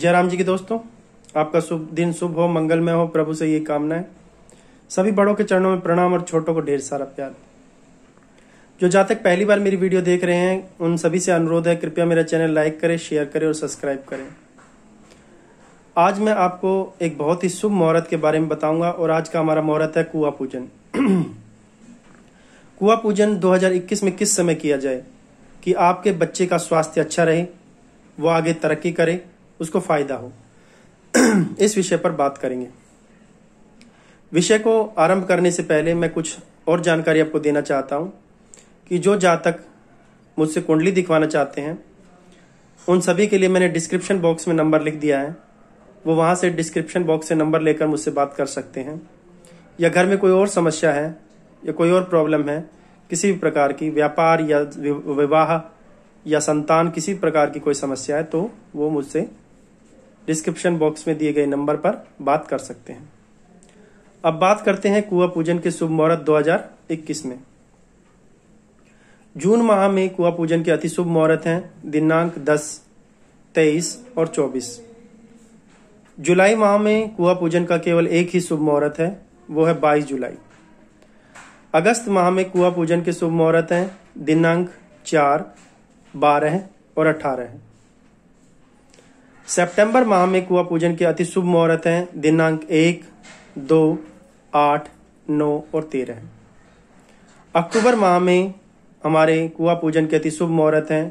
जयराम जी के दोस्तों आपका शुभ दिन शुभ हो मंगलमय हो प्रभु से ये कामना है सभी बड़ों के चरणों में प्रणाम और छोटों को ढेर सारा प्यार जो जातक पहली बार मेरी वीडियो देख रहे हैं उन सभी से अनुरोध है कृपया मेरा चैनल लाइक करें शेयर करें और सब्सक्राइब करें आज मैं आपको एक बहुत ही शुभ मुहूर्त के बारे में बताऊंगा और आज का हमारा मुहूर्त है कुआ पूजन कुआ पूजन 2021 में किस समय किया जाए कि आपके बच्चे का स्वास्थ्य अच्छा रहे वो आगे तरक्की करे उसको फायदा हो इस विषय पर बात करेंगे विषय को आरंभ करने से पहले मैं कुछ और जानकारी आपको देना चाहता हूँ कि जो जातक मुझसे कुंडली दिखवाना चाहते हैं उन सभी के लिए मैंने डिस्क्रिप्शन बॉक्स में नंबर लिख दिया है वो वहां से डिस्क्रिप्शन बॉक्स से नंबर लेकर मुझसे बात कर सकते हैं या घर में कोई और समस्या है या कोई और प्रॉब्लम है किसी भी प्रकार की व्यापार या विवाह या संतान किसी प्रकार की कोई समस्या है तो वो मुझसे डिस्क्रिप्शन बॉक्स में दिए गए नंबर पर बात कर सकते हैं अब बात करते हैं कुआ पूजन के शुभ मुहूर्त 2021 में जून माह में कुआ पूजन के अति शुभ मुहूर्त हैं दिनांक 10, 23 और 24। जुलाई माह में कुआ पूजन का केवल एक ही शुभ मुहूर्त है वो है 22 जुलाई अगस्त माह में कुआ पूजन के शुभ मुहूर्त हैं दिनांक 4, 12 और 18 है सितंबर माह में कुआ पूजन के अति शुभ मुहूर्त है दिनांक एक दो आठ नौ और तेरह अक्टूबर माह में हमारे कुआ पूजन के अति शुभ मुहूर्त है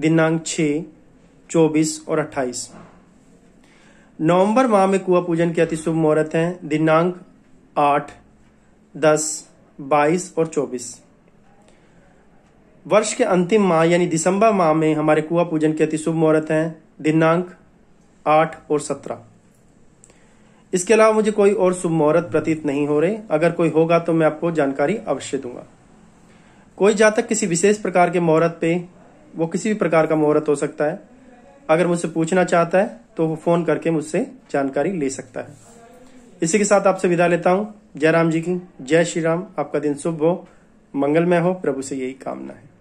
दिनांक छ चौबीस और अट्ठाईस नवंबर माह में कुआ पूजन के अति शुभ मुहूर्त है दिनांक आठ दस बाईस और चौबीस वर्ष के अंतिम माह यानी दिसंबर माह में हमारे कुआ पूजन के अति शुभ मुहूर्त है दिनांक आठ और सत्रह इसके अलावा मुझे कोई और शुभ मुहूर्त प्रतीत नहीं हो रहे अगर कोई होगा तो मैं आपको जानकारी अवश्य दूंगा कोई जातक किसी विशेष प्रकार के मुहूर्त पे वो किसी भी प्रकार का मुहूर्त हो सकता है अगर मुझसे पूछना चाहता है तो वो फोन करके मुझसे जानकारी ले सकता है इसी के साथ आपसे विदा लेता हूं जय राम जी की जय श्री राम आपका दिन शुभ हो मंगलमय हो प्रभु से यही कामना है